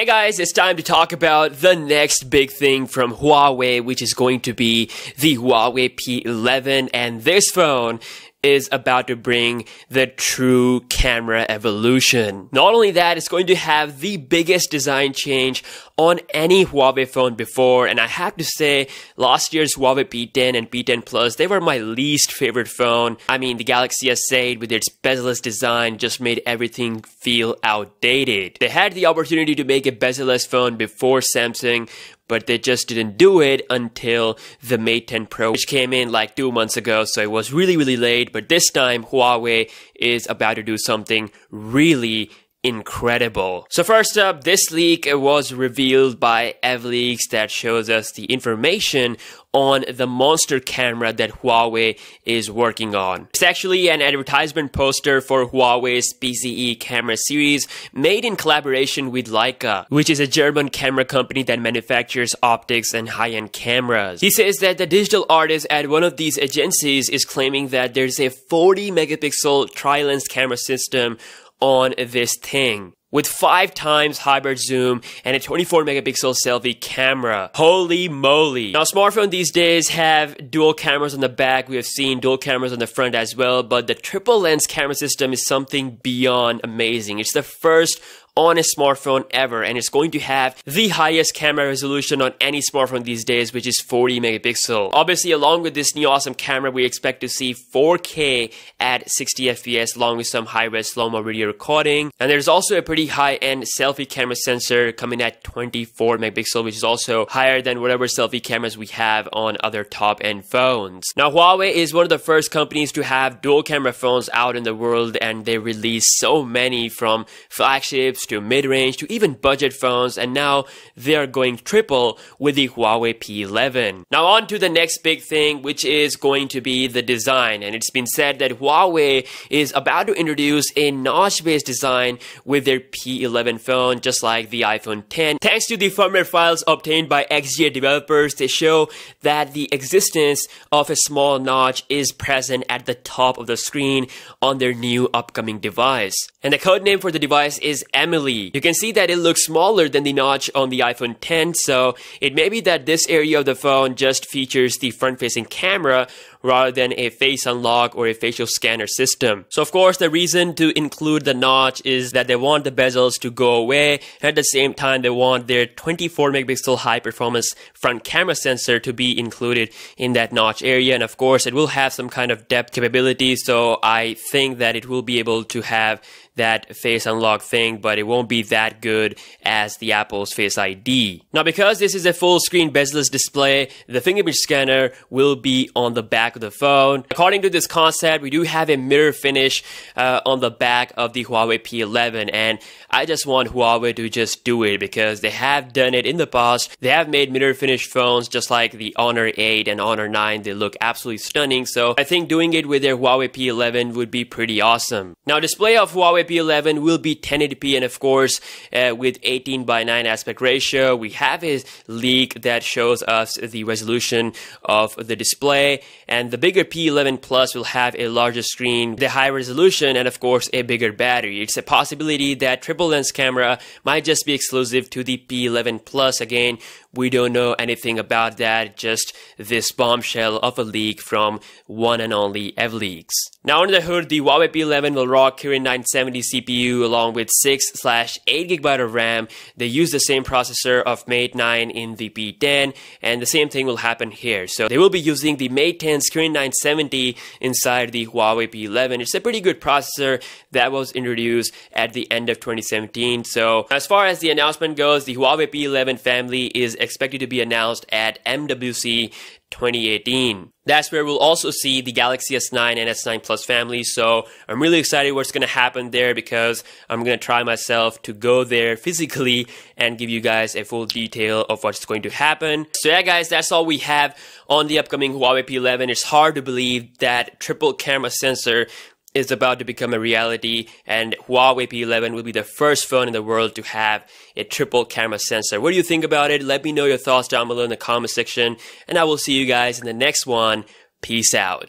Hey guys, it's time to talk about the next big thing from Huawei, which is going to be the Huawei P11. And this phone is about to bring the true camera evolution. Not only that, it's going to have the biggest design change on any Huawei phone before. And I have to say, last year's Huawei P10 and P10 Plus, they were my least favorite phone. I mean, the Galaxy S8 with its bezel-less design just made everything feel outdated. They had the opportunity to make a bezel-less phone before Samsung but they just didn't do it until the Mate 10 Pro, which came in like two months ago. So it was really, really late. But this time, Huawei is about to do something really incredible. So first up, this leak was revealed by Evleaks that shows us the information on the monster camera that Huawei is working on. It's actually an advertisement poster for Huawei's PCE camera series made in collaboration with Leica, which is a German camera company that manufactures optics and high-end cameras. He says that the digital artist at one of these agencies is claiming that there's a 40 megapixel tri-lens camera system on this thing with five times hybrid zoom and a 24 megapixel selfie camera. Holy moly. Now smartphones these days have dual cameras on the back. We have seen dual cameras on the front as well, but the triple lens camera system is something beyond amazing. It's the first on a smartphone ever and it's going to have the highest camera resolution on any smartphone these days which is 40 megapixel. Obviously along with this new awesome camera we expect to see 4K at 60 FPS along with some high-res slow-mo video recording and there's also a pretty high-end selfie camera sensor coming at 24 megapixel which is also higher than whatever selfie cameras we have on other top-end phones. Now Huawei is one of the first companies to have dual camera phones out in the world and they release so many from flagships to mid-range to even budget phones and now they are going triple with the Huawei P11. Now on to the next big thing which is going to be the design and it's been said that Huawei is about to introduce a notch-based design with their P11 phone just like the iPhone 10. Thanks to the firmware files obtained by XGA developers they show that the existence of a small notch is present at the top of the screen on their new upcoming device. And the codename for the device is M family. You can see that it looks smaller than the notch on the iPhone 10, so it may be that this area of the phone just features the front-facing camera rather than a face unlock or a facial scanner system. So of course, the reason to include the notch is that they want the bezels to go away. At the same time, they want their 24 megapixel high performance front camera sensor to be included in that notch area. And of course, it will have some kind of depth capability. So I think that it will be able to have that face unlock thing, but it won't be that good as the Apple's Face ID. Now, because this is a full screen bezel-less display, the fingerprint scanner will be on the back of the phone. According to this concept, we do have a mirror finish uh, on the back of the Huawei P11, and I just want Huawei to just do it because they have done it in the past. They have made mirror finish phones just like the Honor 8 and Honor 9. They look absolutely stunning, so I think doing it with their Huawei P11 would be pretty awesome. Now, display of Huawei p 11 will be 1080p and of course uh, with 18 by 9 aspect ratio. We have a leak that shows us the resolution of the display and the bigger P11 Plus will have a larger screen, the high resolution and of course a bigger battery. It's a possibility that triple lens camera might just be exclusive to the P11 Plus. Again, we don't know anything about that, just this bombshell of a leak from one and only Evleaks. Now under the hood, the Huawei P11 will rock Kirin 970 CPU along with 6/8GB of RAM. They use the same processor of Mate 9 in the P10 and the same thing will happen here. So they will be using the Mate 10's Kirin 970 inside the Huawei P11. It's a pretty good processor that was introduced at the end of 2017. So as far as the announcement goes, the Huawei P11 family is expected to be announced at MWC 2018. That's where we'll also see the Galaxy S9 and S9 Plus family. So I'm really excited what's going to happen there because I'm going to try myself to go there physically and give you guys a full detail of what's going to happen. So yeah, guys, that's all we have on the upcoming Huawei P11. It's hard to believe that triple camera sensor is about to become a reality and Huawei P11 will be the first phone in the world to have a triple camera sensor. What do you think about it? Let me know your thoughts down below in the comment section and I will see you guys in the next one. Peace out.